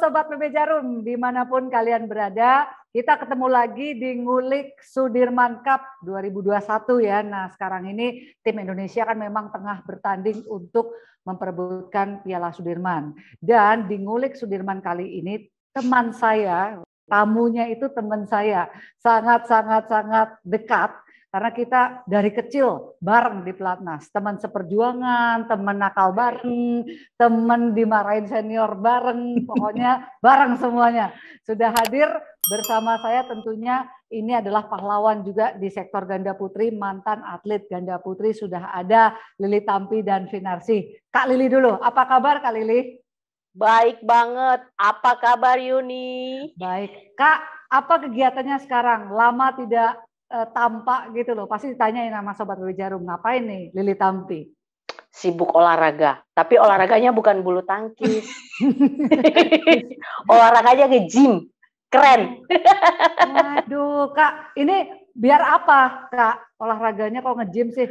Sobat PB Jarum, dimanapun kalian berada, kita ketemu lagi di Ngulik Sudirman Cup 2021 ya. Nah sekarang ini tim Indonesia kan memang tengah bertanding untuk memperebutkan Piala Sudirman. Dan di Ngulik Sudirman kali ini teman saya, tamunya itu teman saya, sangat-sangat-sangat dekat karena kita dari kecil bareng di pelatnas, teman seperjuangan, teman nakal bareng, teman dimarahin senior bareng, pokoknya bareng semuanya. Sudah hadir bersama saya tentunya ini adalah pahlawan juga di sektor ganda putri, mantan atlet ganda putri sudah ada Lili Tampi dan Finarsi. Kak Lili dulu, apa kabar Kak Lili? Baik banget. Apa kabar Yuni? Baik. Kak, apa kegiatannya sekarang? Lama tidak uh, tampak gitu loh. Pasti ditanyain sama sobat Lili jarum ngapain nih Lili Tampi? Sibuk olahraga, tapi olahraganya bukan bulu tangkis. olahraganya ke gym. Keren. aduh Kak, ini biar apa, Kak? Olahraganya kok nge-gym sih?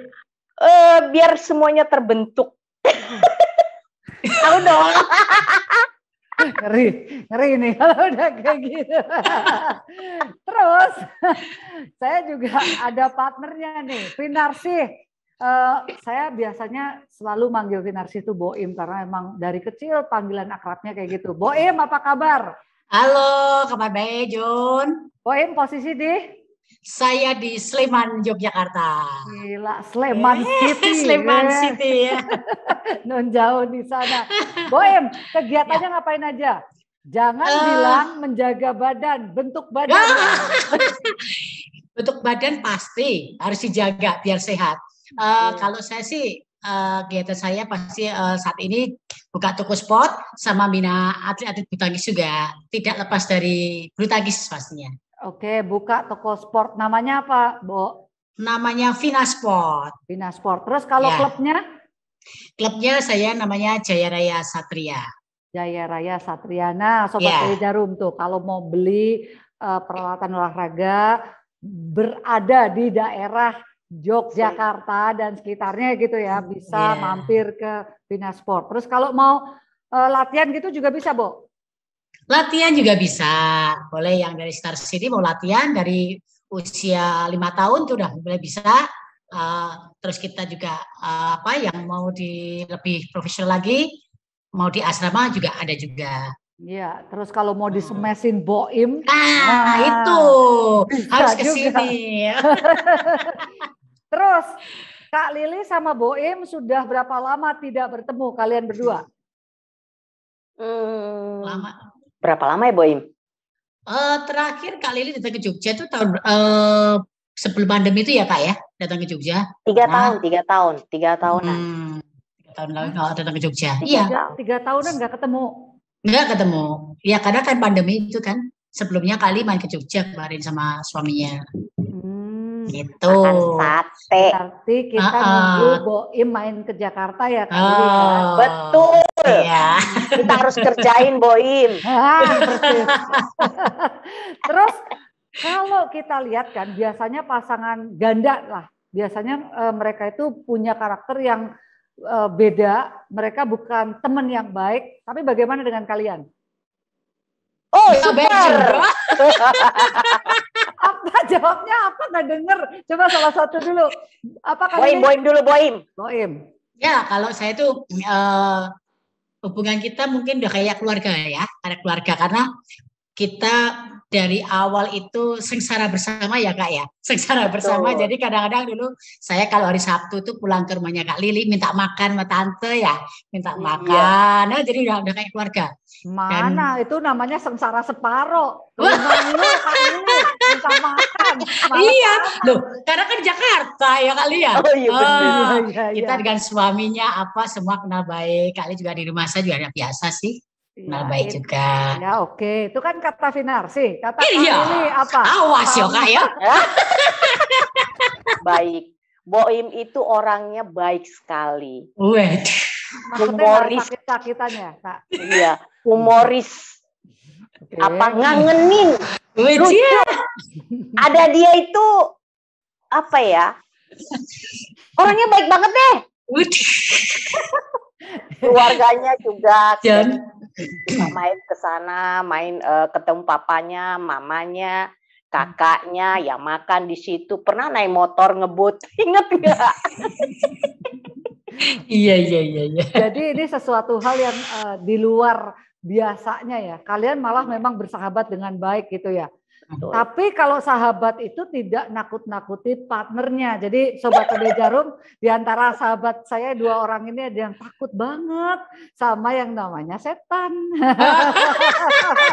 Uh, biar semuanya terbentuk. Tahu dong. ngeri, ngeri nih kalau udah kayak gitu terus saya juga ada partnernya nih, Finarsi Uh, eh, saya biasanya selalu manggil Finarsi itu Boim karena emang dari kecil panggilan akrabnya kayak gitu. Boim apa kabar? Halo, kabar baik Jun. Boim posisi di? Saya di Sleman, Yogyakarta. Gila, Sleman eh, City. Sleman yeah. City ya. Non jauh di sana. Boim, kegiatannya ya. ngapain aja? Jangan uh, bilang menjaga badan, bentuk badan. Ah. bentuk badan pasti harus dijaga biar sehat. Uh, kalau saya sih uh, saya pasti uh, saat ini buka toko sport sama bina atlet-atlet bulu tangkis juga. Tidak lepas dari bulu tangkis pastinya. Oke, buka toko sport namanya apa, Bo? Namanya Vina Sport. Vina Sport. Terus kalau ya. klubnya? Klubnya saya namanya Jaya Raya Satria. Jaya Raya Satriana, Sobat yeah. Jarum tuh kalau mau beli uh, peralatan olahraga berada di daerah Yogyakarta dan sekitarnya gitu ya, bisa yeah. mampir ke Sport. Terus kalau mau uh, latihan gitu juga bisa, bu? Latihan juga bisa. Boleh yang dari Star City mau latihan dari usia lima tahun tuh udah boleh bisa. Uh, terus kita juga uh, apa yang mau di lebih profesional lagi mau di asrama juga ada juga. Iya, terus kalau mau hmm. disemesin boim, ah, nah itu harus ke sini. terus Kak Lili sama Boim sudah berapa lama tidak bertemu kalian berdua? Hmm, lama. Berapa lama ya Boim? Uh, terakhir Kak Lili datang ke Jogja itu tahun uh, sebelum pandemi itu ya Kak ya, datang ke Jogja. Tiga nah. tahun, tiga tahun, tiga tahun. Hmm tahun lalu kalau datang ke Jogja. Tiga, iya. Tiga tahunan nggak ketemu. Nggak ketemu. Ya karena kan pandemi itu kan. Sebelumnya kali main ke Jogja kemarin sama suaminya. Hmm. Gitu. Sate. Berarti kita uh -uh. nunggu Boim main ke Jakarta ya kali oh. kan? Betul. Iya. Kita harus kerjain Boim. Ah, Terus kalau kita lihat kan biasanya pasangan ganda lah biasanya e, mereka itu punya karakter yang Eh, beda, mereka bukan teman yang baik, tapi bagaimana dengan kalian? Oh, super. apa jawabnya? Apa nggak denger? Coba salah satu dulu. Apa kalian? Boim, boim dulu, boim. Boim. Ya, kalau saya itu uh, eh, hubungan kita mungkin udah kayak keluarga ya, kayak keluarga karena kita dari awal itu sengsara bersama ya kak ya sengsara bersama jadi kadang-kadang dulu saya kalau hari Sabtu tuh pulang ke rumahnya kak Lili minta makan sama tante ya minta iya. makan nah, jadi udah udah kayak keluarga mana itu namanya sengsara separo lu, minta makan iya loh karena kan Jakarta ya kak Lili ya oh, iya, oh, iya, iya, kita dengan suaminya apa semua kenal baik kak Lili juga di rumah saya juga biasa sih Iya, ya iya. Nah, baik juga. Ya, oke. Okay. Itu kan kata sih. Kata iya. ini apa? Awas ya, Kak ya. baik. Boim itu orangnya baik sekali. Wait. Humoris. Sakit-sakitannya, Kak. Iya, humoris. Okay. Apa ngangenin. Wait, Lucu. Ada dia itu apa ya? Orangnya baik banget deh. Wait. Keluarganya juga. Dan main ke sana, main uh, ketemu papanya, mamanya, kakaknya, ya makan di situ. Pernah naik motor ngebut, inget nggak? iya iya iya. iya. Jadi ini sesuatu hal yang uh, di luar biasanya ya. Kalian malah memang bersahabat dengan baik gitu ya. Betul. Tapi kalau sahabat itu tidak nakut-nakuti partnernya. Jadi sobat Tode Jarum di antara sahabat saya dua orang ini ada yang takut banget sama yang namanya setan.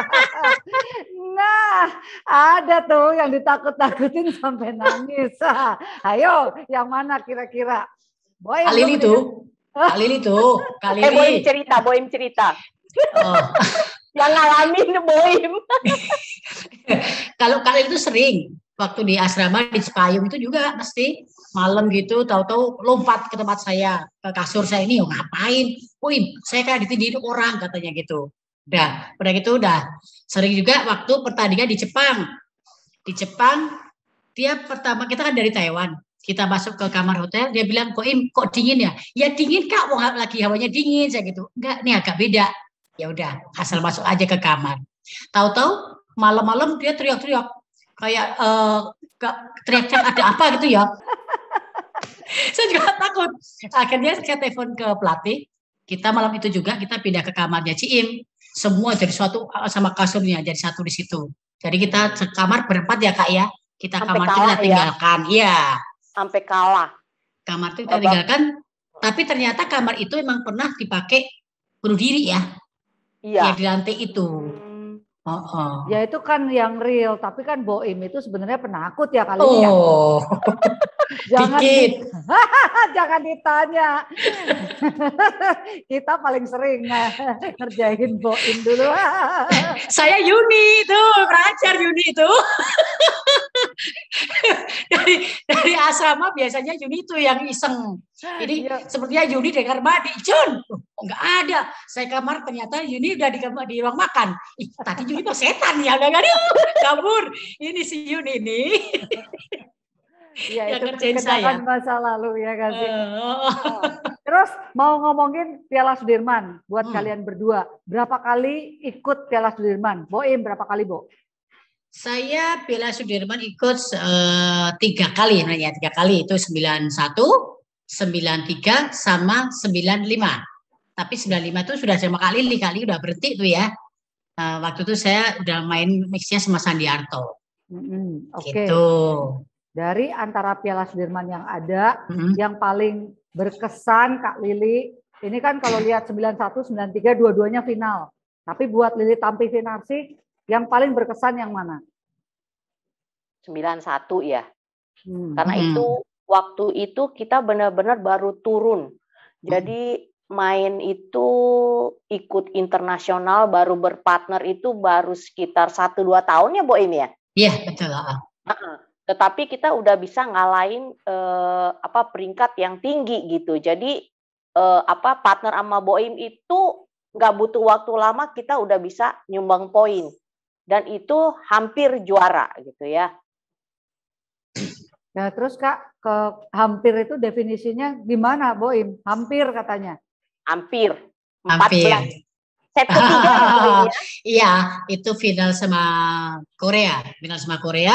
nah, ada tuh yang ditakut-takutin sampai nangis. Ayo, yang mana kira-kira? Boy, Kalili tuh. Kalili tuh. Kalili. Eh, Boim cerita, Boim cerita. Oh yang ngalamin boim. kalau kalian itu sering waktu di asrama di Cipayung itu juga pasti malam gitu tahu-tahu lompat ke tempat saya ke kasur saya ini oh, ngapain boim saya kayak ditindihin orang katanya gitu udah udah gitu udah sering juga waktu pertandingan di Jepang di Jepang dia pertama kita kan dari Taiwan kita masuk ke kamar hotel dia bilang kok kok dingin ya ya dingin kak wong lagi hawanya dingin saya gitu enggak ini agak beda ya udah asal masuk aja ke kamar tahu-tahu malam-malam dia teriak-teriak kayak uh, teriak-teriak ada apa gitu ya saya juga takut akhirnya saya telepon ke pelatih kita malam itu juga kita pindah ke kamarnya Ciim semua jadi suatu eh, sama kasurnya jadi satu di situ jadi kita kamar berempat ya kak ya kita kamar itu kita ya? tinggalkan iya sampai kalah kamar itu kita tinggalkan tapi ternyata kamar itu emang pernah dipakai bunuh diri ya Iya. Ya di lantai itu. Oh, oh. Ya itu kan yang real, tapi kan Boim itu sebenarnya penakut ya kali oh. ya. jangan Dikit. Di, jangan ditanya. Kita paling sering eh, ngerjain boin dulu. Saya Yuni itu, pelajar Yuni itu. dari dari asrama biasanya Yuni itu yang iseng. Jadi ya. sepertinya Yuni dengar mandi, Jun, oh, enggak ada. Saya kamar ternyata Yuni udah di, kamar di ruang makan. Ih, tadi Yuni tuh setan ya, udah kan? kabur. Ini si Yuni ini. Iya, ya, itu kerjain saya. masa lalu ya kan sih. Oh. Nah, terus mau ngomongin Piala Sudirman buat hmm. kalian berdua. Berapa kali ikut Piala Sudirman? Boim berapa kali, Bo? Saya Piala Sudirman ikut uh, tiga kali, nah, ya tiga kali itu 91, 93 sama 95. Tapi 95 itu sudah sama kali, kali udah berhenti tuh ya. Uh, waktu itu saya udah main mixnya sama Sandiarto. Mm -hmm. okay. Gitu dari antara Piala Sudirman yang ada, mm-hmm. yang paling berkesan Kak Lili, ini kan kalau lihat 91, 93, dua-duanya final. Tapi buat Lili Tampi Finarsi, yang paling berkesan yang mana? 91 ya. Hmm. Karena mm-hmm. itu waktu itu kita benar-benar baru turun. Mm-hmm. Jadi main itu ikut internasional baru berpartner itu baru sekitar 1 2 tahun ya, Bu ini ya? Iya, betul tetapi kita udah bisa ngalahin eh, apa peringkat yang tinggi gitu. Jadi eh, apa partner sama Boim itu nggak butuh waktu lama kita udah bisa nyumbang poin dan itu hampir juara gitu ya. Nah terus kak ke hampir itu definisinya gimana Boim? Hampir katanya. Hampir. 14. Hampir. Set ketiga. Ya, ya. Iya itu final sama Korea, final sama Korea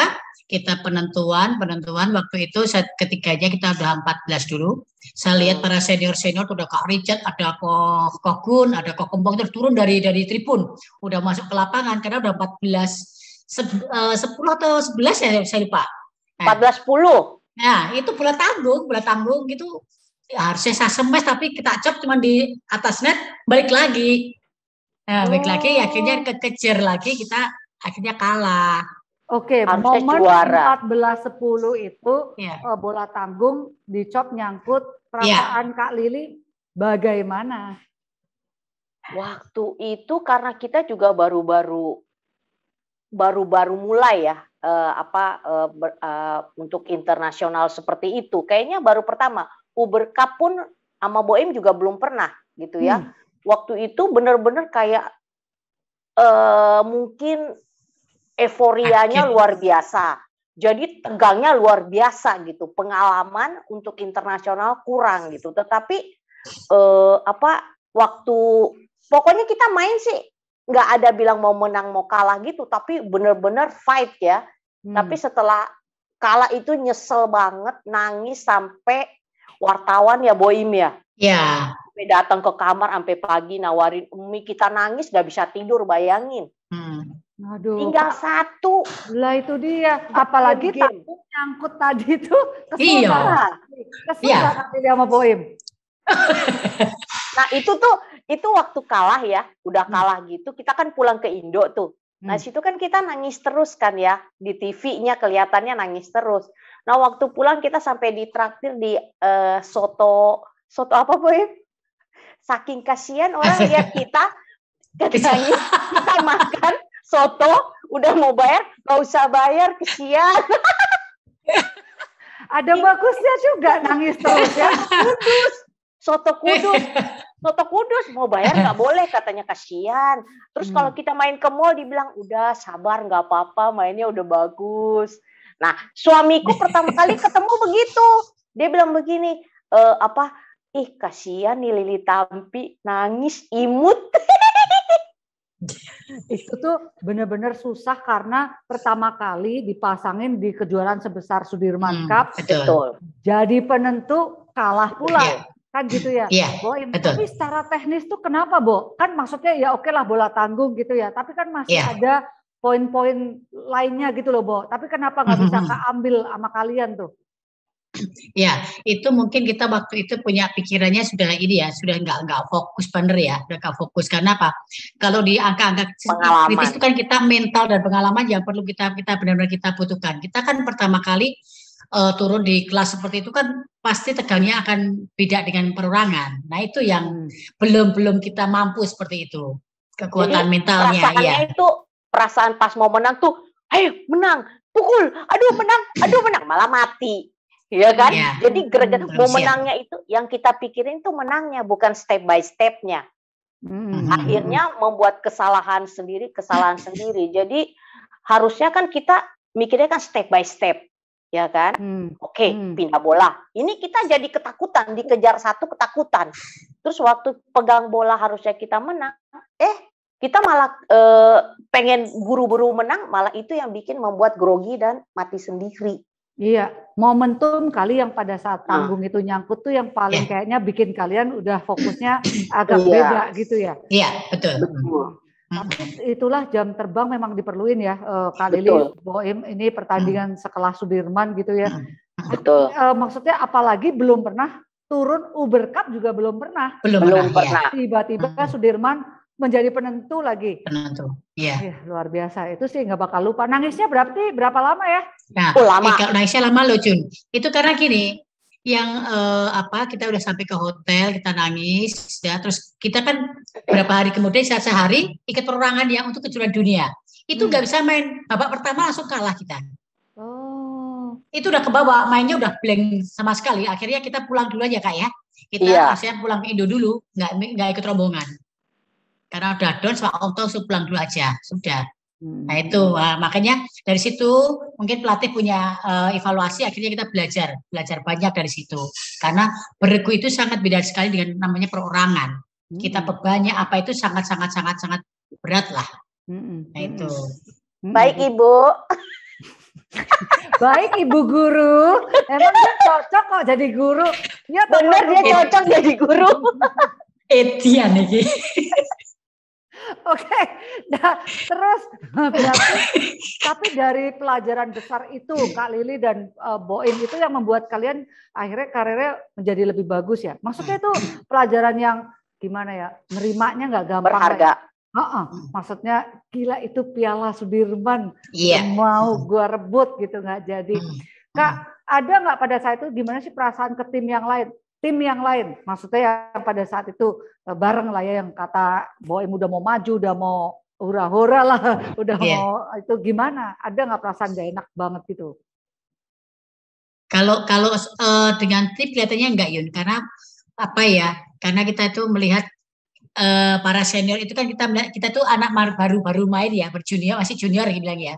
kita penentuan penentuan waktu itu saat ketiganya kita udah 14 dulu saya lihat hmm. para senior senior sudah Kak Richard ada kok Kohgun ada kok Kembang terus turun dari dari tribun udah masuk ke lapangan karena udah 14 belas eh, sepuluh 10 atau 11 ya saya lupa nah, empat 14 10 nah itu bola tanggung bola tanggung gitu ya, harusnya saya semes tapi kita cop cuma di atas net balik lagi nah, balik lagi oh. akhirnya kekejar lagi kita akhirnya kalah Oke, okay, momen juara. 14-10 itu yeah. Ya. bola tanggung dicop nyangkut ya. perasaan yeah. Kak Lili bagaimana? Waktu itu karena kita juga baru-baru baru-baru mulai ya uh, apa uh, ber, uh, untuk internasional seperti itu. Kayaknya baru pertama Uber Cup pun sama Boim juga belum pernah gitu ya. Hmm. Waktu itu benar-benar kayak uh, mungkin Euforianya okay. luar biasa. Jadi tegangnya luar biasa gitu. Pengalaman untuk internasional kurang gitu. Tetapi eh, apa waktu pokoknya kita main sih nggak ada bilang mau menang mau kalah gitu. Tapi benar-benar fight ya. Hmm. Tapi setelah kalah itu nyesel banget, nangis sampai wartawan ya Boim ya. Ya. Sampai datang ke kamar sampai pagi nawarin Umi kita nangis nggak bisa tidur bayangin. Hmm. Aduh, tinggal satu. Lah itu dia. Apalagi takut nyangkut tadi itu kesulitan. Kesulitan iya. iya. sama Boim. nah itu tuh itu waktu kalah ya, udah hmm. kalah gitu. Kita kan pulang ke Indo tuh. Nah hmm. situ kan kita nangis terus kan ya di TV-nya kelihatannya nangis terus. Nah waktu pulang kita sampai di traktir di uh, soto soto apa Boim? Saking kasihan orang lihat kita kita, kita makan soto udah mau bayar nggak usah bayar kesian ada bagusnya juga nangis terus ya kudus soto kudus soto kudus mau bayar nggak boleh katanya kasihan terus hmm. kalau kita main ke mall dibilang udah sabar nggak apa-apa mainnya udah bagus nah suamiku pertama kali ketemu begitu dia bilang begini e, apa ih kasihan nih Lili Tampi nangis imut itu tuh bener-bener susah karena pertama kali dipasangin di kejuaraan sebesar Sudirman hmm, Cup. Betul. betul. Jadi penentu kalah pula. Yeah. Kan gitu ya, yeah, Boy. Betul. Tapi secara teknis tuh kenapa, Bo? Kan maksudnya ya oke okay lah bola tanggung gitu ya. Tapi kan masih yeah. ada poin-poin lainnya gitu loh, Bo. Tapi kenapa nggak mm -hmm. bisa hmm, hmm. keambil sama kalian tuh? Ya, itu mungkin kita waktu itu punya pikirannya sudah ini ya, sudah enggak enggak fokus bener ya, sudah nggak fokus karena apa? Kalau di angka-angka kritis itu kan kita mental dan pengalaman yang perlu kita kita benar-benar kita butuhkan. Kita kan pertama kali uh, turun di kelas seperti itu kan pasti tegangnya akan beda dengan perorangan. Nah itu yang hmm. belum belum kita mampu seperti itu kekuatan Jadi, mentalnya. ya. itu perasaan pas mau menang tuh, ayo menang, pukul, aduh menang, aduh menang, malah mati. Iya kan? Yeah. Jadi greget mau menangnya itu yang kita pikirin tuh menangnya bukan step by stepnya. Hmm. Akhirnya membuat kesalahan sendiri, kesalahan sendiri. Jadi harusnya kan kita mikirnya kan step by step, ya kan? Hmm. Oke, okay, hmm. pindah bola. Ini kita jadi ketakutan, dikejar satu ketakutan. Terus waktu pegang bola harusnya kita menang. Eh, kita malah e, pengen buru-buru menang, malah itu yang bikin membuat grogi dan mati sendiri Iya, momentum kali yang pada saat iya. tanggung itu nyangkut tuh yang paling yeah. kayaknya bikin kalian udah fokusnya agak yeah. beda gitu ya. Iya, yeah, betul. betul. Mm. Itulah jam terbang memang diperluin ya uh, Kak Lili Boim ini pertandingan mm. sekelas Sudirman gitu ya. Mm. Mm. Betul. Uh, maksudnya apalagi belum pernah turun Uber Cup juga belum pernah. Belum, belum pernah. Iya. Tiba-tiba mm. Sudirman menjadi penentu lagi. Penentu, iya. Yeah. luar biasa. Itu sih nggak bakal lupa. Nangisnya berarti berapa lama ya? Nah, oh, lama. Eh, nangisnya lama loh Jun. Itu karena gini, yang eh, apa kita udah sampai ke hotel kita nangis ya terus kita kan berapa hari kemudian saat sehari ikut perorangan yang untuk kejuaraan dunia itu nggak hmm. bisa main Bapak pertama langsung kalah kita oh itu udah ke bawah mainnya udah blank sama sekali akhirnya kita pulang dulu aja kak ya kita yeah. pulang ke Indo dulu nggak nggak ikut rombongan karena udah down sama auto suruh pulang dulu aja, sudah. Hmm. Nah itu uh, makanya dari situ mungkin pelatih punya uh, evaluasi akhirnya kita belajar belajar banyak dari situ karena bergu itu sangat beda sekali dengan namanya perorangan hmm. kita bebannya apa itu sangat sangat sangat sangat berat lah hmm. hmm nah itu hmm. Hmm. baik ibu Baik ibu guru, emang dia cocok kok jadi guru. Ya benar dia cocok jadi guru. Etian nih. Oke, okay. nah, terus eh, berarti, tapi dari pelajaran besar itu Kak Lili dan uh, eh, Boim itu yang membuat kalian akhirnya karirnya menjadi lebih bagus ya. Maksudnya itu hmm. pelajaran yang gimana ya, nerimanya nggak gampang. Berharga. Uh -uh. Maksudnya gila itu piala Sudirman yeah. mau hmm. gua rebut gitu nggak jadi. Kak, ada nggak pada saat itu gimana sih perasaan ke tim yang lain? tim yang lain, maksudnya yang pada saat itu eh, bareng lah ya yang kata bahwa udah mau maju, udah mau hura-hura lah, udah yeah. mau itu gimana? Ada nggak perasaan gak enak banget gitu? Kalau kalau uh, dengan tim kelihatannya enggak Yun, karena apa ya? Karena kita itu melihat uh, para senior itu kan kita kita tuh anak baru-baru main ya berjunior masih junior gitu bilang ya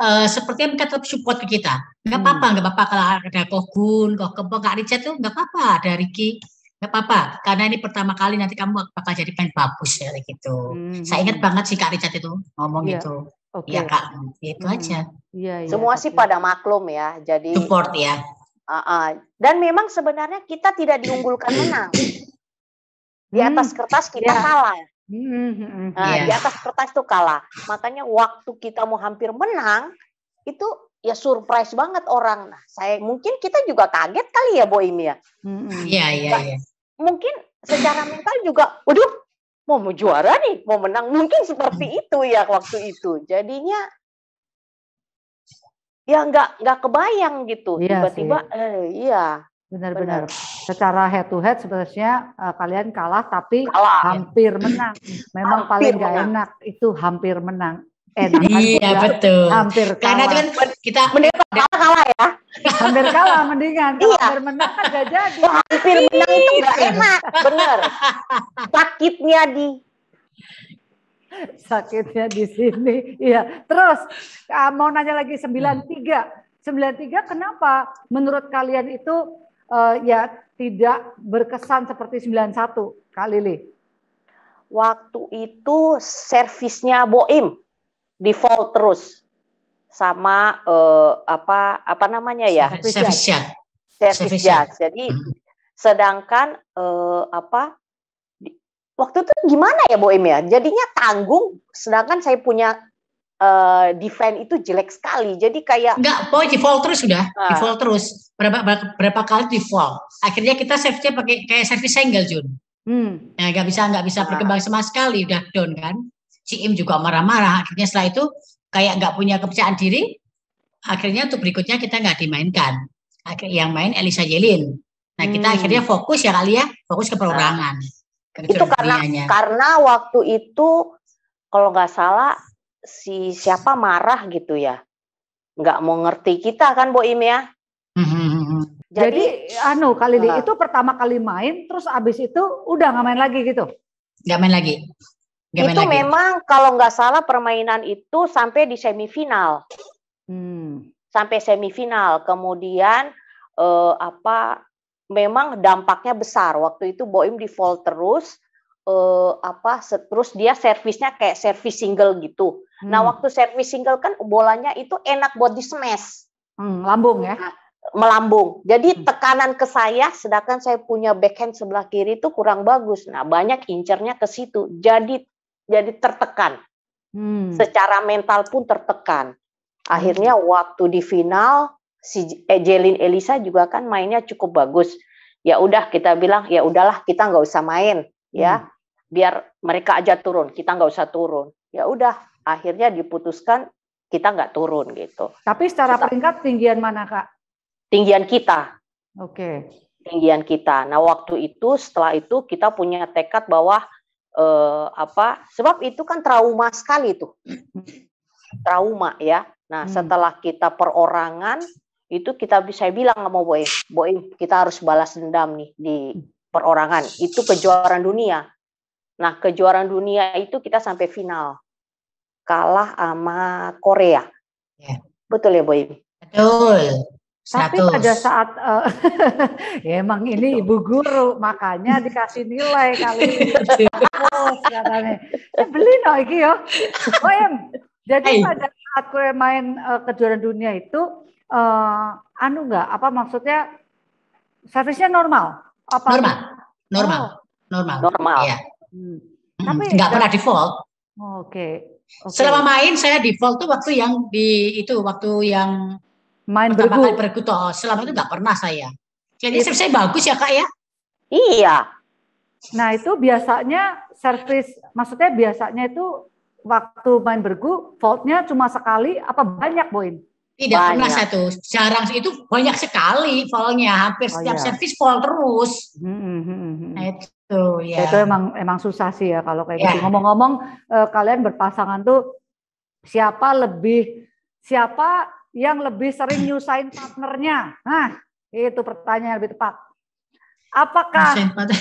uh, yang mereka tetap support ke kita nggak hmm. apa-apa nggak apa-apa kalau ada Kogun Kok Kepo Kak Richard tuh nggak apa-apa ada Ricky nggak apa-apa karena ini pertama kali nanti kamu bakal jadi pemain bagus ya gitu hmm. saya ingat hmm. banget sih Kak Richard itu ngomong yeah. itu okay. ya Kak itu hmm. aja yeah, yeah, semua okay. sih pada maklum ya jadi support ya Uh, uh. Dan memang sebenarnya kita tidak diunggulkan menang. Di hmm, atas kertas kita yeah. kalah. hmm, hmm, hmm. Nah, yeah. Di iya. atas kertas itu kalah. Makanya waktu kita mau hampir menang itu ya surprise banget orang. Nah, saya mungkin kita juga kaget kali ya Boim ya. Iya iya nah, iya. Mungkin secara mental juga, waduh, mau mau juara nih, mau menang. Mungkin seperti itu ya waktu itu. Jadinya ya nggak nggak kebayang gitu. tiba Tiba-tiba, eh, iya Benar-benar. Secara head to head sebenarnya uh, kalian kalah tapi kalah. Ya. hampir menang. Memang hampir paling nggak enak itu hampir menang. Enak. Eh, iya betul. Hampir kalah. Karena itu kan kita mending kalah kalah ya. Hampir kalah mendingan. Iya. Hampir menang kan jadi. hampir menang itu gak enak. Bener. Sakitnya di sakitnya di sini. Iya. Terus eh, mau nanya lagi sembilan tiga sembilan tiga kenapa menurut kalian itu uh, ya tidak berkesan seperti 91 Kak Lili? Waktu itu servisnya Boim default terus sama uh, apa apa namanya ya? Servisnya. charge. servis Jadi sedangkan uh, apa waktu itu gimana ya Boim ya? Jadinya tanggung sedangkan saya punya uh, defend itu jelek sekali. Jadi kayak enggak, boleh default terus sudah, uh, default terus. Berapa berapa kali default. Akhirnya kita save pakai kayak service single Jun. Hmm. Nah, nggak bisa nggak bisa berkembang sama sekali udah down kan. Si Im juga marah-marah. Akhirnya setelah itu kayak nggak punya kepercayaan diri. Akhirnya untuk berikutnya kita nggak dimainkan. Akhirnya yang main Elisa Jelin. Nah, kita hmm. akhirnya fokus ya kali ya, fokus ke perorangan. Nah, itu karena karena waktu itu kalau nggak salah si siapa marah gitu ya nggak mau ngerti kita kan Bu Im ya mhm. jadi, Jadi anu kali uh, itu pertama kali main terus abis itu udah nggak main lagi gitu nggak main lagi gak main itu lagi. memang kalau nggak salah permainan itu sampai di semifinal hmm. sampai semifinal kemudian eh, apa memang dampaknya besar waktu itu Boim di terus eh, apa terus dia servisnya kayak servis single gitu Nah, hmm. Nah, waktu servis single kan bolanya itu enak buat di smash. Hmm, lambung ya. Nah, melambung. Jadi hmm. tekanan ke saya sedangkan saya punya backhand sebelah kiri itu kurang bagus. Nah, banyak incernya ke situ. Jadi jadi tertekan. Hmm. Secara mental pun tertekan. Hmm. Akhirnya waktu di final si Ejelin eh, Elisa juga kan mainnya cukup bagus. Ya udah kita bilang ya udahlah kita nggak usah main ya. Hmm. Biar mereka aja turun, kita nggak usah turun. Ya udah akhirnya diputuskan kita nggak turun gitu. Tapi secara kita, peringkat tinggian mana kak? Tinggian kita. Oke. Okay. Tinggian kita. Nah waktu itu setelah itu kita punya tekad bahwa eh, apa? Sebab itu kan trauma sekali tuh. Hmm. Trauma ya. Nah hmm. setelah kita perorangan itu kita bisa bilang sama Boy, Boy kita harus balas dendam nih di perorangan. Itu kejuaraan dunia. Nah kejuaraan dunia itu kita sampai final kalah sama Korea. Yeah. Betul ya, Boy. Betul. 100. Tapi pada saat uh, ya emang ini ibu guru makanya dikasih nilai kali ini. Ya beli no iki yo. Koem. Jadi hey. pada saat gue main uh, kejuaraan dunia itu uh, anu enggak apa maksudnya servisnya normal apa normal normal oh. normal normal ya hmm. tapi enggak pernah default oh, oke okay. Okay. Selama main saya default tuh waktu yang di itu waktu yang main bergu. kali toh Selama itu nggak pernah saya. Jadi servis saya bagus ya kak ya? Iya. Nah itu biasanya service maksudnya biasanya itu waktu main bergu faultnya cuma sekali apa banyak Boin? Tidak banyak. pernah satu, jarang itu banyak sekali faultnya hampir oh, setiap iya. servis fault terus. Hmm, hmm, hmm. hmm. Nah, itu Tuh, ya. Iya. Itu emang emang susah sih ya kalau kayak ya. gitu. Ngomong-ngomong eh, kalian berpasangan tuh siapa lebih siapa yang lebih sering nyusahin partnernya? Nah, itu pertanyaan yang lebih tepat. Apakah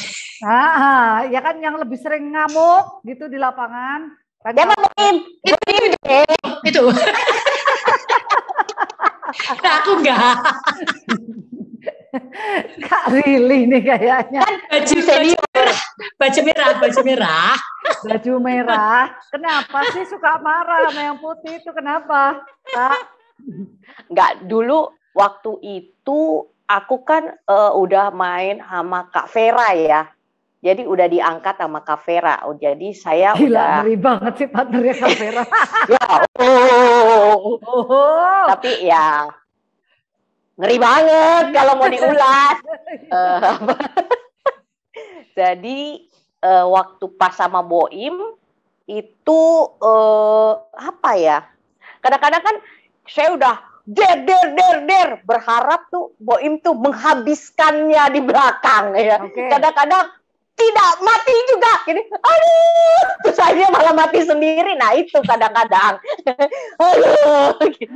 ah, ya kan yang lebih sering ngamuk gitu di lapangan? Kan ya, ngamukin. Oh, itu, itu, itu. nah, aku enggak. Kak Rili nih kayaknya. Kan baju senior baju merah, baju merah. Baju merah. Kenapa sih suka marah sama yang putih itu kenapa? Enggak, dulu waktu itu aku kan uh, udah main sama Kak Vera ya. Jadi udah diangkat sama Kak Vera. Oh, jadi saya Gila, udah ngeri banget sih partnernya Kak Vera. ya, oh, oh, oh, Tapi ya ngeri banget kalau mau diulas. Eh, Jadi uh, waktu pas sama Boim itu uh, apa ya? Kadang-kadang kan saya udah der der der der berharap tuh Boim tuh menghabiskannya di belakang ya. kadang Kadang-kadang tidak mati juga jadi aduh terus akhirnya malah mati sendiri nah itu kadang-kadang aduh gitu.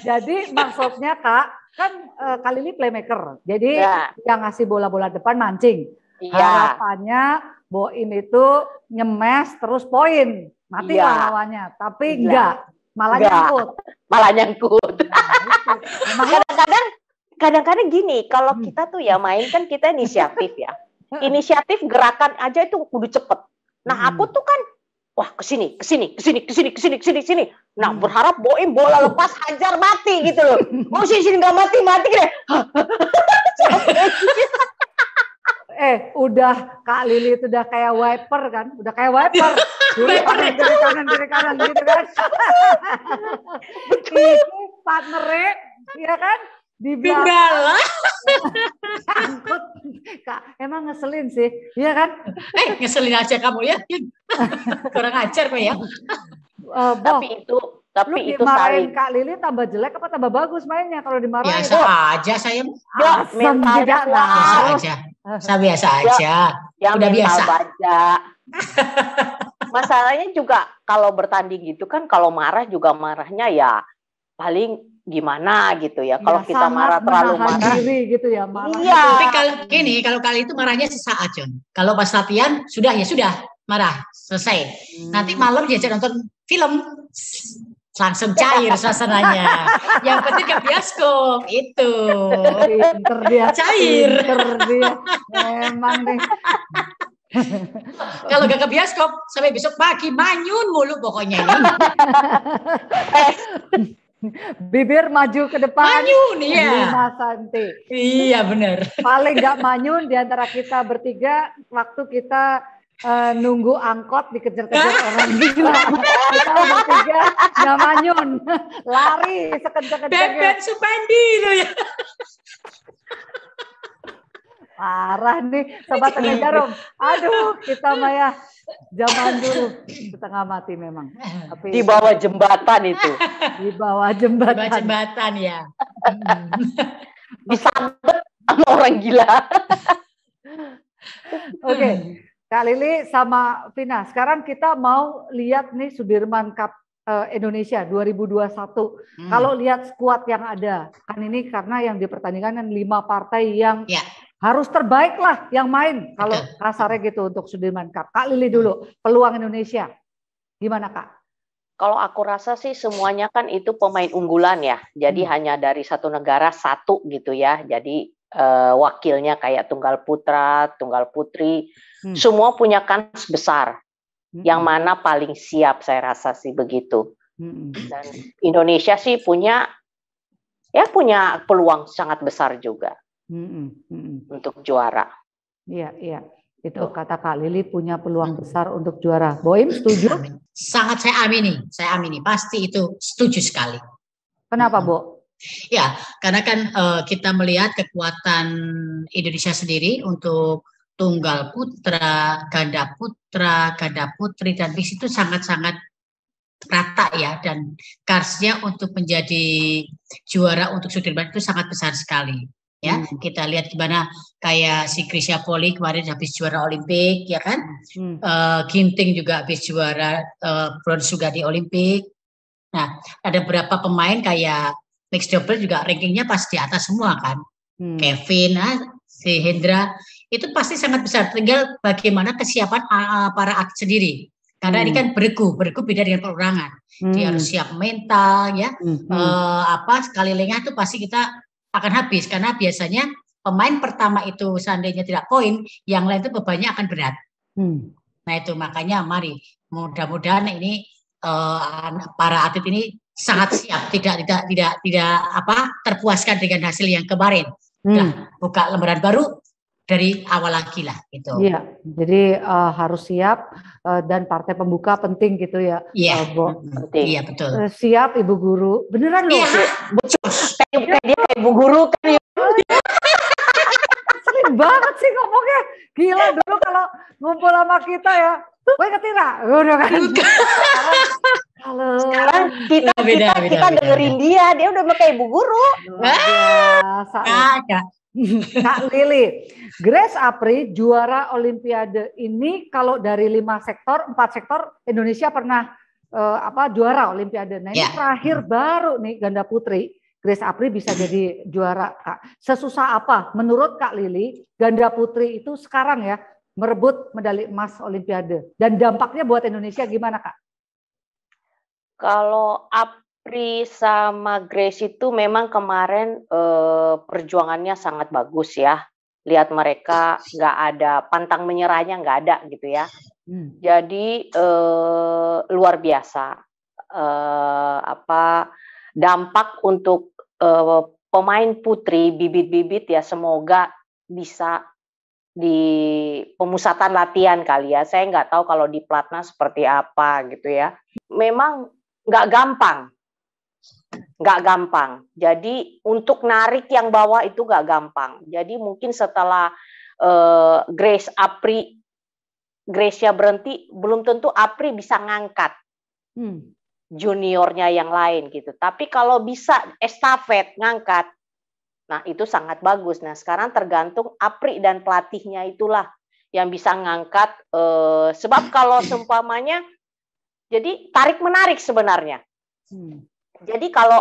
jadi maksudnya kak kan e, eh, kali ini playmaker jadi ya. yang ngasih bola-bola depan mancing Iya. Harapannya Boim itu nyemes terus poin, mati iya. lawannya. Tapi iya. enggak, malah enggak. nyangkut. Malah nyangkut. Nah, gitu. nah kadang-kadang kadang-kadang gini, kalau hmm. kita tuh ya main kan kita inisiatif ya. Inisiatif gerakan aja itu kudu cepet. Nah, aku hmm. tuh kan wah kesini, kesini, kesini, kesini, kesini, kesini, kesini. Nah hmm. berharap boim bola lepas hajar mati gitu loh. Oh sih sini nggak mati mati deh. Gitu. eh udah Kak Lili itu udah kayak wiper kan, udah kayak wiper. Kiri kanan, dari kanan, kiri kanan gitu kan. itu partnernya, ya kan? Di Sangkut. Kak, emang ngeselin sih, iya kan? Eh, ngeselin aja kamu ya. Kurang ajar kok ya. Uh, eh, boh, tapi itu tapi lu itu dimarahin saling. Kak Lili tambah jelek apa tambah bagus mainnya kalau dimarahin? Biasa ya, aja saya. Ah, mentalnya kuat. Biasa aja saya biasa ya, aja. Ya, Udah biasa. Baja. Masalahnya juga kalau bertanding gitu kan kalau marah juga marahnya ya paling gimana gitu ya. Kalau ya, kita marah terlalu marah. Diri gitu ya, marah. Iya. Tapi kalau gini, kalau kali itu marahnya sesaat, aja. Kalau pas latihan sudah ya sudah marah, selesai. Hmm. Nanti malam diajak nonton film langsung cair suasananya. Yang penting ke bioskop itu. Pinter dia. Cair. Pinter dia. Memang deh. Kalau gak ke bioskop sampai besok pagi manyun mulu pokoknya ini. Eh, bibir maju ke depan. Manyun, iya. Lima santi. Iya, benar. Paling gak manyun di antara kita bertiga waktu kita uh, nunggu angkot dikejar-kejar orang gila. Kita bertiga nyamanyun, lari sekejar kencangnya bebek Supandi lo ya. Parah nih sobat jarum. Aduh, kita Maya zaman dulu setengah mati memang. Tapi di bawah jembatan itu. Di bawah jembatan. Di bawah jembatan ya. Hmm. orang gila. Oke. Okay. Kak Lili sama Vina, sekarang kita mau lihat nih Sudirman Cup eh, Indonesia 2021. Hmm. Kalau lihat skuad yang ada, kan ini karena yang dipertandingkan kan lima partai yang ya. harus terbaik lah yang main. Kalau rasanya kasarnya gitu untuk Sudirman Cup. Kak Lili hmm. dulu, peluang Indonesia gimana Kak? Kalau aku rasa sih semuanya kan itu pemain unggulan ya. Jadi hmm. hanya dari satu negara satu gitu ya. Jadi uh, wakilnya kayak tunggal putra, tunggal putri hmm. semua punya kans besar. Hmm. Yang mana paling siap saya rasa sih begitu. Hmm. Dan Indonesia sih punya ya punya peluang sangat besar juga hmm. Hmm. hmm. untuk juara. Iya, iya. Itu kata Kak Lili punya peluang besar untuk juara. Boim setuju? Sangat saya amini, saya amini. Pasti itu setuju sekali. Kenapa, hmm. Bu? Ya, karena kan uh, kita melihat kekuatan Indonesia sendiri untuk tunggal putra, ganda putra, ganda putri dan bis itu sangat-sangat rata ya dan karsnya untuk menjadi juara untuk Sudirman itu sangat besar sekali ya hmm. kita lihat gimana kayak si Krisya Poli kemarin habis juara Olimpik ya kan hmm. E, Ginting juga habis juara e, bronze juga di Olimpik nah ada beberapa pemain kayak mix double juga rankingnya pasti atas semua kan hmm. Kevin ah, si Hendra itu pasti sangat besar. Tinggal bagaimana kesiapan uh, para atlet sendiri. Karena hmm. ini kan bergu, bergu beda dengan perorangan. Hmm. Dia harus siap mental, ya. Hmm. e, apa sekali lengah itu pasti kita akan habis karena biasanya pemain pertama itu seandainya tidak poin, yang lain itu bebannya akan berat. Hmm. Nah itu makanya mari mudah-mudahan ini e, para atlet ini sangat siap, tidak tidak tidak tidak apa terpuaskan dengan hasil yang kemarin. Hmm. Nah, buka lembaran baru, dari awal lagi lah gitu. Iya, jadi uh, harus siap uh, dan partai pembuka penting gitu ya. Iya, uh, penting. Iya betul. Uh, siap ibu guru, beneran loh. Iya, betul. Kayak dia kayak ibu guru kan. Ya. Sering banget sih ngomongnya, gila dulu kalau ngumpul sama kita ya. Gue ketira, udah kan. Halo. Sekarang kita beda, kita, beda, kita beda, dengerin beda. dia, dia udah pakai ibu guru. Wah, ah, Kak Lili, Grace Apri juara Olimpiade ini kalau dari lima sektor, empat sektor Indonesia pernah uh, apa juara Olimpiade. Nah ini yeah. terakhir baru nih ganda putri Grace Apri bisa jadi juara Kak. Sesusah apa menurut Kak Lili ganda putri itu sekarang ya merebut medali emas Olimpiade dan dampaknya buat Indonesia gimana Kak? Kalau up Pri sama Grace itu memang kemarin eh, perjuangannya sangat bagus ya. Lihat mereka nggak ada pantang menyerahnya nggak ada gitu ya. Hmm. Jadi eh, luar biasa eh, apa dampak untuk eh, pemain putri bibit-bibit ya semoga bisa di pemusatan latihan kali ya. Saya nggak tahu kalau di platnas seperti apa gitu ya. Memang nggak gampang nggak gampang. Jadi untuk narik yang bawah itu nggak gampang. Jadi mungkin setelah uh, Grace Apri Gracia berhenti, belum tentu Apri bisa ngangkat hmm. juniornya yang lain gitu. Tapi kalau bisa estafet ngangkat, nah itu sangat bagus. Nah sekarang tergantung Apri dan pelatihnya itulah yang bisa ngangkat. Uh, sebab kalau seumpamanya, jadi tarik menarik sebenarnya. Hmm. Jadi kalau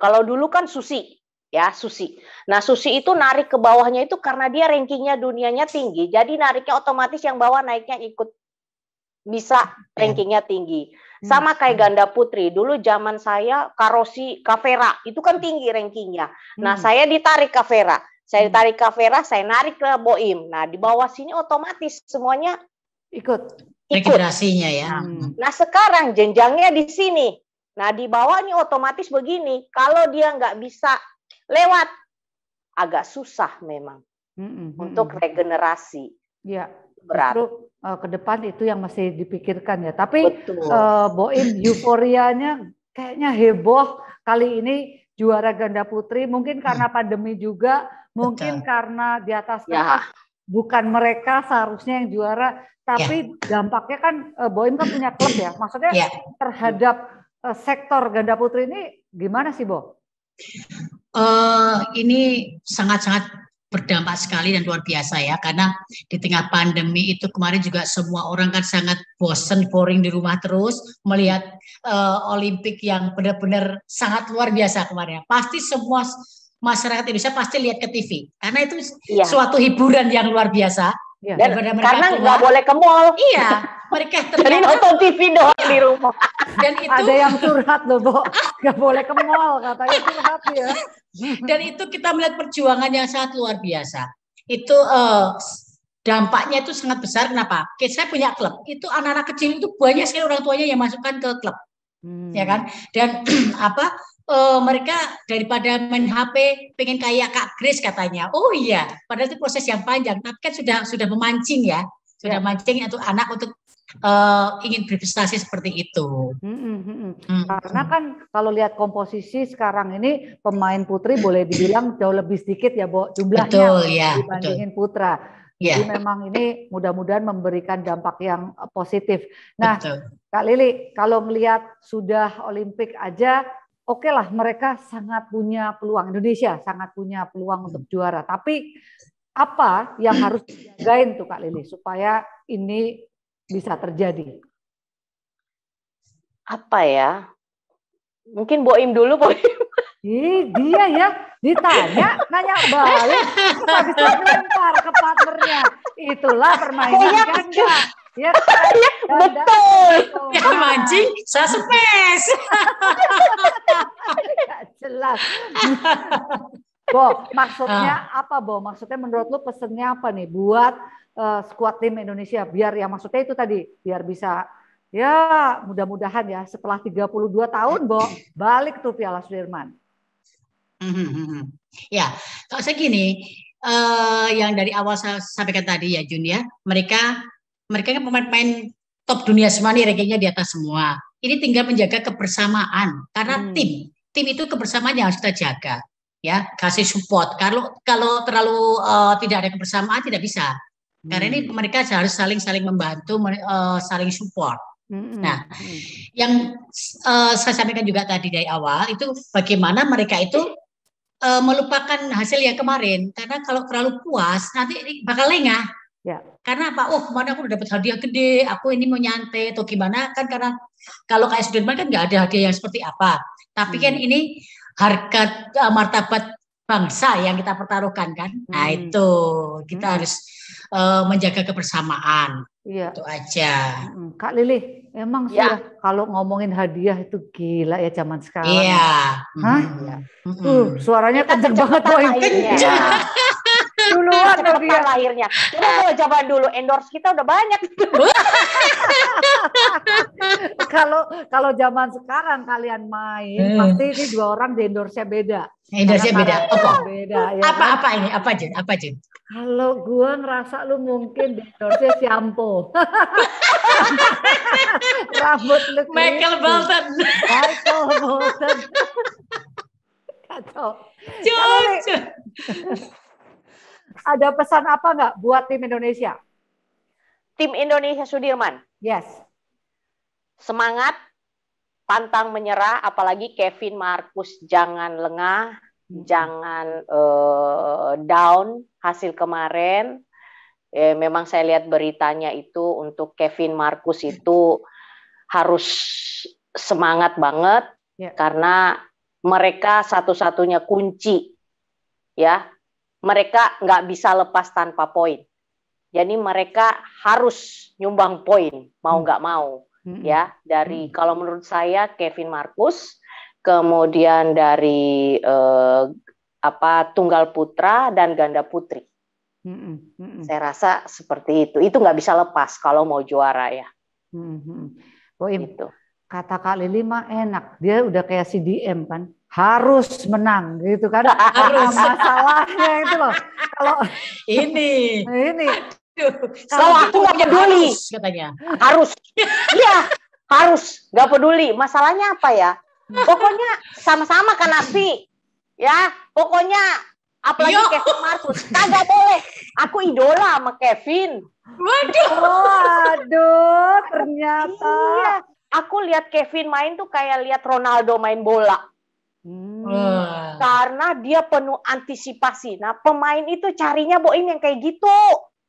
kalau dulu kan Susi ya Susi. Nah Susi itu narik ke bawahnya itu karena dia rankingnya dunianya tinggi, jadi nariknya otomatis yang bawah naiknya ikut bisa iya. rankingnya tinggi. Hmm. Sama kayak ganda putri dulu zaman saya Karosi Kavera itu kan tinggi rankingnya. Nah hmm. saya ditarik Kavera, saya hmm. ditarik Kavera, saya narik ke Boim. Nah di bawah sini otomatis semuanya ikut. Ikut. Regenerasinya ya. Nah, nah sekarang jenjangnya di sini Nah, di bawah ini otomatis begini. Kalau dia nggak bisa lewat, agak susah memang mm-hmm. untuk regenerasi. Ya, berat. uh, ke depan itu yang masih dipikirkan ya. Tapi uh, Boim euforianya kayaknya heboh kali ini juara ganda putri. Mungkin karena hmm. pandemi juga, mungkin Betul. karena di atas ya. kertas ya. bukan mereka seharusnya yang juara, tapi ya. dampaknya kan uh, Boim kan punya klub ya. Maksudnya ya. terhadap Eh, sektor ganda putri ini gimana sih, Bo? Uh, ini sangat-sangat berdampak sekali dan luar biasa ya karena di tengah pandemi itu kemarin juga semua orang kan sangat bosen boring di rumah terus melihat uh, Olimpik yang benar-benar sangat luar biasa kemarin ya pasti semua masyarakat Indonesia pasti lihat ke TV karena itu ya. suatu hiburan yang luar biasa Ya. Dan karena nggak boleh ke mall. Iya. Mereka ternyata, Jadi nonton TV doang di rumah. Dan itu ada yang curhat loh, Bo. Gak boleh ke mall katanya curhat ya. Dan itu kita melihat perjuangan yang sangat luar biasa. Itu uh, dampaknya itu sangat besar. Kenapa? Saya punya klub. Itu anak-anak kecil itu banyak sekali orang tuanya yang masukkan ke klub, hmm. ya kan? Dan apa? uh, mereka daripada main HP pengen kayak Kak Grace katanya. Oh iya, padahal itu proses yang panjang. Tapi kan sudah sudah memancing ya, sudah ya. memancing mancing untuk anak untuk uh, ingin berinvestasi seperti itu. Hmm, hmm, hmm. Hmm. Karena kan kalau lihat komposisi sekarang ini pemain putri boleh dibilang jauh lebih sedikit ya, Bo, jumlahnya betul, ya, dibandingin betul. putra. Yeah. memang ini mudah-mudahan memberikan dampak yang eh, positif. Nah, Betul. Kak Lili, kalau melihat sudah Olimpik aja oke okay lah mereka sangat punya peluang Indonesia sangat punya peluang untuk hmm. juara tapi apa yang harus dijagain tuh Kak Lili supaya ini bisa terjadi apa ya mungkin Boim dulu Boim Ih, dia ya ditanya nanya balik habis itu lempar ke partnernya itulah permainan ganda Iya, ya, ya, ya betul. Ya, mancing, saya sepes. jelas. Bo, maksudnya ah. apa, Bo? Maksudnya menurut lu pesennya apa nih buat uh, eh, skuad tim Indonesia biar ya maksudnya itu tadi biar bisa ya mudah-mudahan ya setelah 32 tahun, Bo, balik tuh Piala Sudirman. Hmm, hmm, hmm, ya, kalau saya gini, eh, yang dari awal saya sampaikan tadi ya Jun ya, mereka mereka kan pemain-pemain top dunia semua nih rankingnya di atas semua. Ini tinggal menjaga kebersamaan karena hmm. tim tim itu kebersamaan yang harus kita jaga ya kasih support. Kalau kalau terlalu uh, tidak ada kebersamaan tidak bisa. Hmm. Karena ini hmm. mereka harus saling saling membantu uh, saling support. Hmm. Nah, hmm. yang uh, saya sampaikan juga tadi dari awal itu bagaimana mereka itu uh, melupakan hasil yang kemarin karena kalau terlalu puas nanti bakal lengah. Ya karena apa oh kemarin aku udah dapat hadiah gede aku ini mau nyantai atau gimana kan karena kalau kayak Sudirman kan nggak ada hadiah yang seperti apa tapi kan hmm. kan ini harga uh, martabat bangsa yang kita pertaruhkan kan hmm. nah itu kita hmm. harus uh, menjaga kebersamaan iya. itu aja hmm. Kak Lili emang ya. sudah kalau ngomongin hadiah itu gila ya zaman sekarang iya Hah? Hmm. Uh, suaranya kenceng banget ya. kenceng Duluan lagi ya. lahirnya. Coba kalau jawaban dulu endorse kita udah banyak. Kalau kalau zaman sekarang kalian main hmm. pasti ini dua orang di endorse beda. Endorse beda. Apa? Beda. Ya apa kan? apa ini? Apa Jin? Apa Jin? Kalau gua ngerasa lu mungkin di endorse shampoo. Rambut lu Michael Bolton. Michael Bolton. Kacau. Jun ada pesan apa nggak buat tim Indonesia? Tim Indonesia Sudirman. Yes. Semangat, pantang menyerah, apalagi Kevin Markus jangan lengah, hmm. jangan uh, down hasil kemarin. Eh, memang saya lihat beritanya itu untuk Kevin Markus itu harus semangat banget yeah. karena mereka satu-satunya kunci ya mereka nggak bisa lepas tanpa poin. Jadi mereka harus nyumbang poin mau hmm. nggak mau hmm. ya dari hmm. kalau menurut saya Kevin Marcus, kemudian dari eh, apa tunggal putra dan ganda putri. Saya rasa seperti itu. Itu nggak bisa lepas kalau mau juara ya. -hmm. Boim, oh, gitu. kata Kak Lili mah enak. Dia udah kayak CDM kan harus menang gitu kan harus. masalahnya itu loh kalau ini ini kalau so, aku gitu, nggak peduli katanya harus iya harus nggak peduli masalahnya apa ya hmm. pokoknya sama-sama kan nasi ya pokoknya apalagi Yo. Kevin Marcus kagak boleh aku idola sama Kevin waduh waduh ternyata iya. aku lihat Kevin main tuh kayak lihat Ronaldo main bola Hmm. Karena dia penuh antisipasi. Nah, pemain itu carinya Boim yang kayak gitu.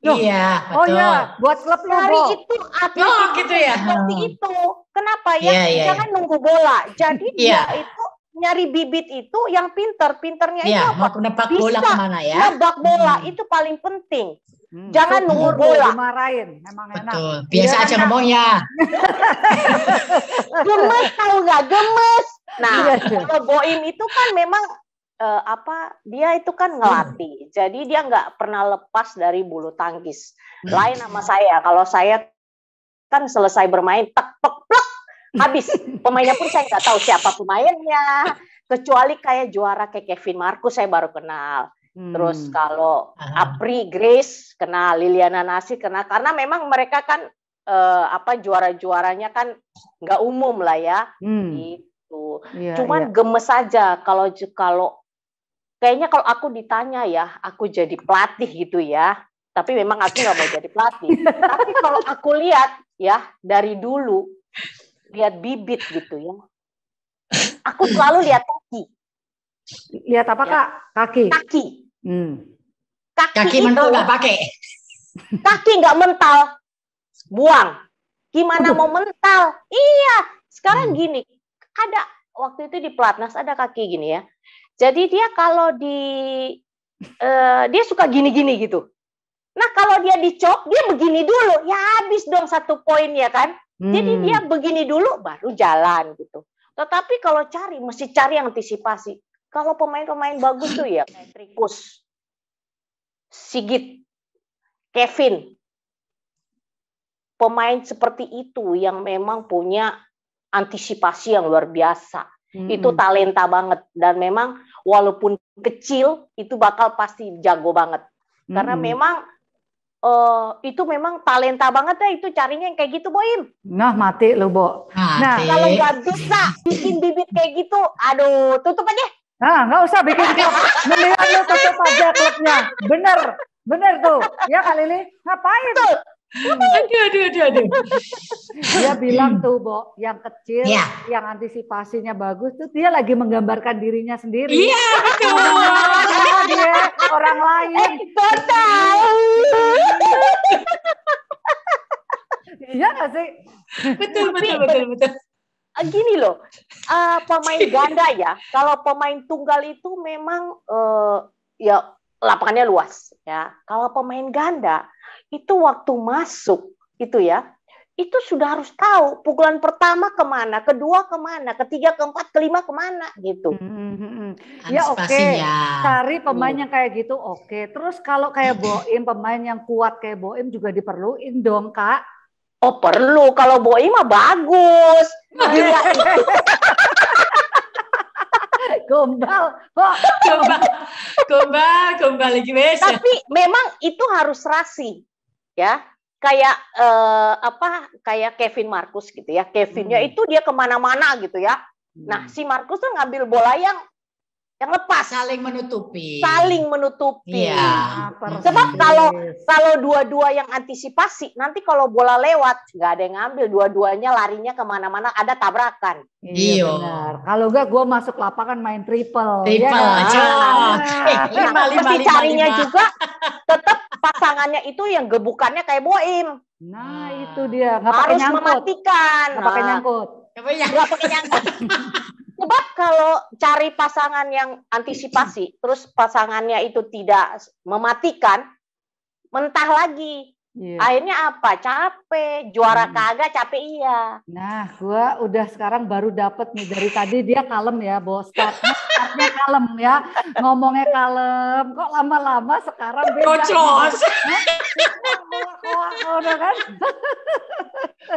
Yo. Iya, oh, iya, betul. Oh ya, buat klub lari itu atlet oh, gitu ya. Seperti hmm. itu. Kenapa ya? Yeah, yeah, Jangan yeah. nunggu bola. Jadi yeah. dia iya. itu nyari bibit itu yang pinter. Pinternya yeah, itu apa? Mau nebak Bisa bola kemana ya? Nebak bola hmm. itu paling penting. Hmm, Jangan nunggu bola. Dimarahin, emang Betul. enak. Betul. Biasa ya, aja ngomongnya. ya. gemes tahu nggak? Gemes. Nah, kalau iya, iya. Boim itu kan memang uh, apa dia itu kan ngelatih. Jadi dia nggak pernah lepas dari bulu tangkis. Lain sama saya. Kalau saya kan selesai bermain tek tek plek habis. Pemainnya pun saya nggak tahu siapa pemainnya. Kecuali kayak juara kayak Kevin Marcus saya baru kenal. Hmm. Terus kalau Apri Grace kenal, Liliana Nasi kenal karena memang mereka kan uh, apa juara-juaranya kan nggak umum lah ya. Hmm. Di, gitu. Yeah, Cuman yeah. gemes aja kalau kalau kayaknya kalau aku ditanya ya, aku jadi pelatih gitu ya. Tapi memang aku nggak mau jadi pelatih. Tapi kalau aku lihat ya dari dulu lihat bibit gitu ya. Aku selalu lihat kaki. Lihat apa ya. kak? Kaki. Kaki. Hmm. Kaki, kaki mental nggak pakai. Kaki nggak mental, buang. Gimana Aduh. mau mental? Iya. Sekarang hmm. gini, ada waktu itu di pelatnas ada kaki gini ya. Jadi dia kalau di uh, dia suka gini-gini gitu. Nah kalau dia dicop dia begini dulu, ya habis dong satu poin ya kan. Hmm. Jadi dia begini dulu baru jalan gitu. Tetapi kalau cari mesti cari yang antisipasi. Kalau pemain-pemain bagus tuh ya Trikus, Sigit, Kevin, pemain seperti itu yang memang punya antisipasi yang luar biasa. Hmm. Itu talenta banget dan memang walaupun kecil itu bakal pasti jago banget. Hmm. Karena memang uh, itu memang talenta banget ya itu carinya yang kayak gitu Boim. Nah mati lu Bo. Mati. Nah kalau nggak bisa bikin bibit kayak gitu, aduh tutup aja. Nah nggak usah bikin klub, gitu. mendingan lu tutup aja klubnya. Bener, bener tuh. Ya kali ini ngapain? Tuh aduh, aduh, aduh, aduh. Dia bilang hmm. tuh, Bo, yang kecil, ya. yang antisipasinya bagus tuh dia lagi menggambarkan dirinya sendiri. Iya, betul. dia orang lain. Total. Eh, iya gak sih? Betul, betul, betul, betul. Eh, gini loh, uh, pemain ganda ya, kalau pemain tunggal itu memang uh, ya lapangannya luas ya. Kalau pemain ganda itu waktu masuk itu ya itu sudah harus tahu pukulan pertama kemana, kedua kemana, ketiga, keempat, kelima kemana gitu. Hmm, hmm, hmm, hmm. ya oke, okay. cari gitu. pemain yang kayak gitu oke. Okay. Terus kalau kayak Boim pemain yang kuat kayak Boim juga diperluin dong kak. Oh perlu kalau Boim mah bagus. gombal kok gombal gombal lagi besok. tapi memang itu harus rasi ya kayak eh, apa kayak Kevin Markus gitu ya Kevinnya hmm. itu dia kemana-mana gitu ya nah, hmm. nah si Markus tuh ngambil bola yang yang lepas saling menutupi saling menutupi ya, sebab kalau kalau dua-dua yang antisipasi nanti kalau bola lewat nggak ada yang ngambil dua-duanya larinya kemana-mana ada tabrakan iya, iya. kalau enggak gue masuk lapangan main triple triple ya, kan? nah, lima, lima, carinya lima. juga tetap pasangannya itu yang gebukannya kayak boim nah itu dia nggak harus mematikan nggak nah. pakai ah. nyangkut nggak pakai nyangkut Sebab kalau cari pasangan yang antisipasi, terus pasangannya itu tidak mematikan, mentah lagi Yeah. Akhirnya apa? Capek. Juara hmm. kagak, capek iya. Nah, gue udah sekarang baru dapet nih dari tadi dia kalem ya, bos. Startnya, startnya kalem ya, ngomongnya kalem. Kok lama-lama sekarang beda. Kocos. kan?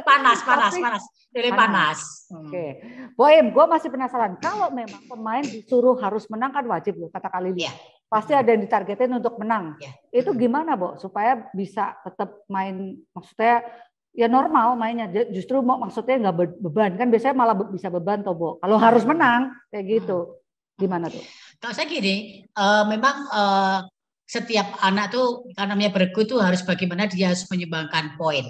Panas, panas, panas. Jadi panas. Hmm. Oke. Okay. Boim, gue masih penasaran. Kalau memang pemain disuruh harus menang kan wajib loh, kata kali yeah pasti ada yang ditargetin untuk menang. Ya. Itu hmm. gimana, Bu, Supaya bisa tetap main maksudnya ya normal mainnya. Justru mau maksudnya nggak beban kan biasanya malah bisa beban toh, Bu. Kalau iya. harus menang kayak hmm. gitu. Gimana tuh? Kalau saya gini, uh, memang uh, setiap anak tuh karena namanya bergu tuh harus bagaimana dia harus menyumbangkan poin.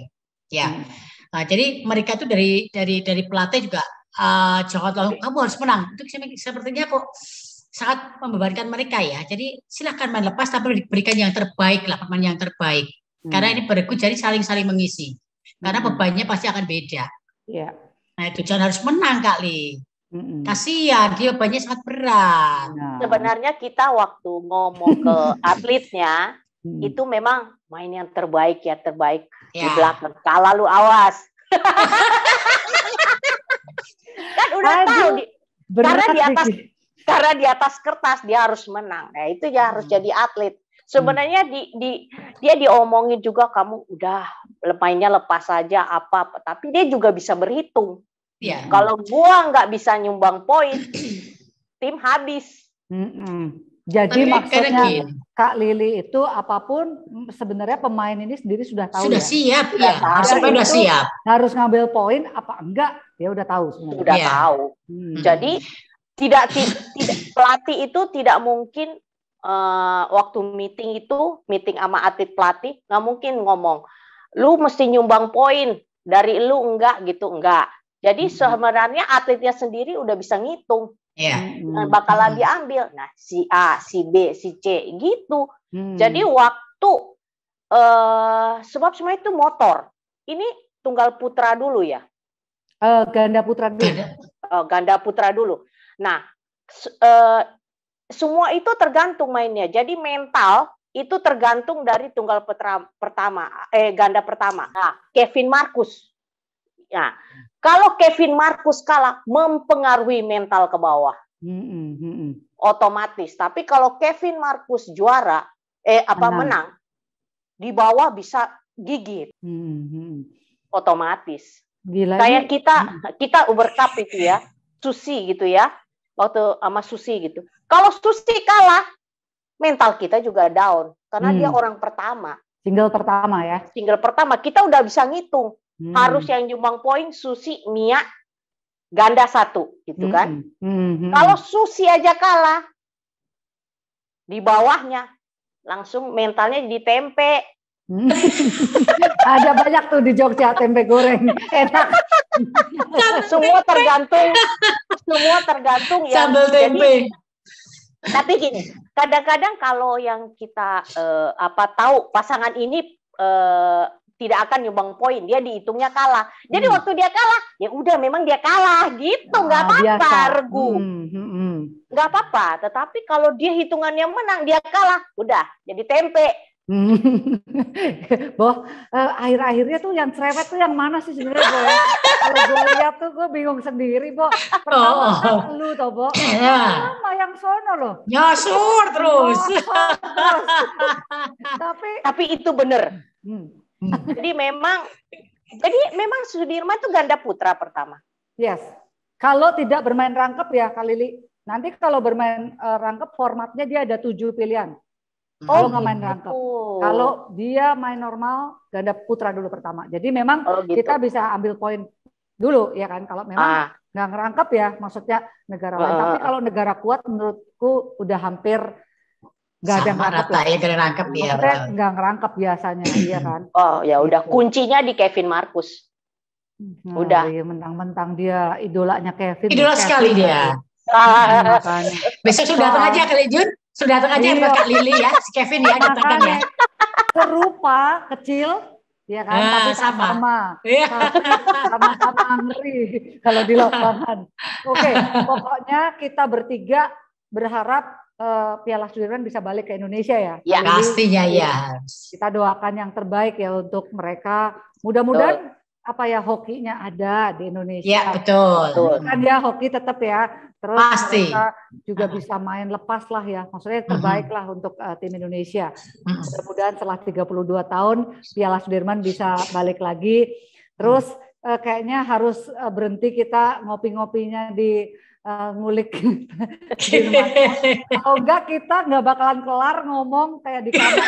Ya. Hmm. Nah, jadi mereka tuh dari dari dari pelatih juga uh, jangan kamu harus menang. Itu sepertinya kok sangat membebankan mereka ya. Jadi silahkan main lepas tapi berikan yang terbaik lah pemain yang terbaik. Hmm. Karena ini berikut jadi saling-saling mengisi. Karena hmm. bebannya pasti akan beda. Yeah. Nah itu jangan harus menang kali. Mm-mm. Kasihan dia bebannya sangat berat. Nah. Sebenarnya kita waktu ngomong ke atletnya hmm. itu memang main yang terbaik ya terbaik yeah. di ya. belakang. Kalau lu awas. kan udah Aduh, tahu di, karena di atas karena di atas kertas dia harus menang. ya itu ya harus hmm. jadi atlet. Sebenarnya di, di dia diomongin juga kamu udah lemainnya lepas saja apa, apa, tapi dia juga bisa berhitung. Yeah. Kalau gua nggak bisa nyumbang poin, tim habis. mm Jadi Tapi maksudnya Kak Lili itu apapun mm, sebenarnya pemain ini sendiri sudah tahu sudah ya? siap sudah ya harus sudah siap harus ngambil poin apa enggak dia udah tahu sebenarnya. sudah ya. tahu hmm. jadi hmm tidak tidak pelatih itu tidak mungkin uh, waktu meeting itu meeting sama atlet pelatih nggak mungkin ngomong lu mesti nyumbang poin dari lu enggak gitu enggak jadi mm-hmm. sebenarnya atletnya sendiri udah bisa ngitung yeah. Iya. bakalan mm-hmm. ambil nah si A si B si C gitu hmm. jadi waktu uh, sebab semua itu motor ini tunggal putra dulu ya uh, ganda putra dulu uh, ganda putra dulu Nah, e, semua itu tergantung mainnya. Jadi mental itu tergantung dari tunggal petra, pertama, eh ganda pertama. Nah, Kevin Marcus. Nah, kalau Kevin Marcus kalah mempengaruhi mental ke bawah. Otomatis. Tapi kalau Kevin Marcus juara, eh apa menang, menang di bawah bisa gigit. Otomatis. Kayak kita kita Uber Cup itu ya, Susi gitu ya waktu sama Susi gitu. Kalau Susi kalah, mental kita juga down karena hmm. dia orang pertama. Single pertama ya. Single pertama kita udah bisa ngitung hmm. harus yang jumbang poin Susi Mia ganda satu gitu kan? hmm. kan. Hmm. Kalau Susi aja kalah di bawahnya langsung mentalnya jadi tempe Hmm. Ada banyak tuh di Jogja tempe goreng enak. semua tergantung, semua tergantung yang tempe. Jadi, tapi gini, kadang-kadang kalau yang kita eh, apa tahu pasangan ini eh, tidak akan nyumbang poin, dia dihitungnya kalah. Jadi hmm. waktu dia kalah, ya udah memang dia kalah gitu, ah, nggak ah, apa-apa, regu. Hmm, hmm, hmm. Nggak apa-apa, tetapi kalau dia hitungannya menang, dia kalah, udah jadi tempe Hmm. Boh, eh, uh, akhir-akhirnya tuh yang cerewet tuh yang mana sih sebenarnya Boh? Ya? Kalau gue lihat tuh gue bingung sendiri Boh. Pertama oh. kan lu tau Boh, eh, yeah. yang sono loh. nyasur terus. tapi tapi itu bener. Hmm. Jadi memang jadi memang Sudirman tuh ganda putra pertama. Yes. Kalau tidak bermain rangkep ya Kalili. Nanti kalau bermain uh, rangkep formatnya dia ada tujuh pilihan. Oh, kalau nggak gitu. main rangkap. Kalau dia main normal, ganda putra dulu pertama. Jadi memang oh, gitu. kita bisa ambil poin dulu ya kan kalau memang ah. nggak ngerangkap ya maksudnya negara lain. Uh, Tapi kalau negara kuat menurutku udah hampir nggak ada ngerangkap rata, ya, ngerangkap ya. Nggak ngerangkap ya, biasanya, ya kan? Oh ya udah gitu. kuncinya di Kevin Marcus. Nah, udah. Iya, mentang-mentang dia idolanya Kevin. Idola Kevin sekali dia. Kan? Ah. Besok sudah datang aja kali sudah datang aja iya. Kak Lili ya, si Kevin ya katakan ya. Serupa, kecil, ya kan? nah, tapi sama. Sama. Iya. Sama-sama ngeri kalau di lapangan. Oke, okay, pokoknya kita bertiga berharap uh, Piala Sudirman bisa balik ke Indonesia ya. Ya pastinya ya. Kita doakan yang terbaik ya untuk mereka. Mudah-mudahan apa ya hokinya ada di Indonesia. Iya betul. Kan hmm. ya hoki tetap ya. Terus Pasti. juga hmm. bisa main lepas lah ya. Maksudnya hmm. terbaik lah uh-huh. untuk uh, tim Indonesia. mm Mudah-mudahan setelah 32 tahun Piala Sudirman bisa balik lagi. Terus uh, kayaknya harus eh, berhenti kita ngopi-ngopinya di uh, ngulik di rumah. Kalau enggak kita nggak bakalan kelar ngomong kayak di kamar.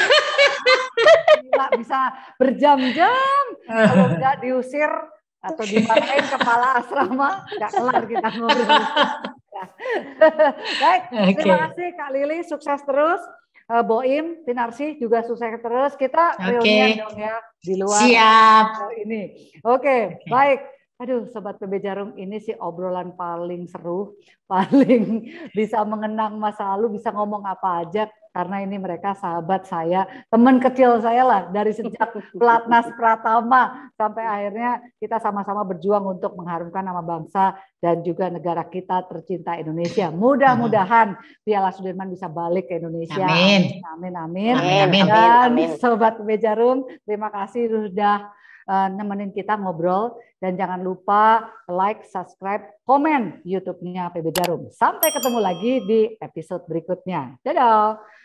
Gila, bisa berjam-jam. Kalau enggak diusir atau dimarahin kepala asrama, nggak kelar kita ngobrol. Baik, okay. terima kasih Kak Lili, sukses terus. Eh, Boim, Tinarsi juga sukses terus. Kita okay. reuni dong ya di luar Siap. ini. Oke, okay, okay. baik. Aduh, Sobat PB Jarum, ini sih obrolan paling seru, paling bisa mengenang masa lalu, bisa ngomong apa aja, karena ini mereka sahabat saya, teman kecil saya lah, dari sejak Pelatnas Pratama sampai akhirnya kita sama-sama berjuang untuk mengharumkan nama bangsa dan juga negara kita tercinta Indonesia. Mudah-mudahan Piala Sudirman bisa balik ke Indonesia. Amin. Amin, amin. amin. amin. Dan Sobat PB Jarum, terima kasih sudah uh, nemenin kita ngobrol dan jangan lupa like, subscribe, komen YouTube-nya PB Jarum. Sampai ketemu lagi di episode berikutnya. Dadah.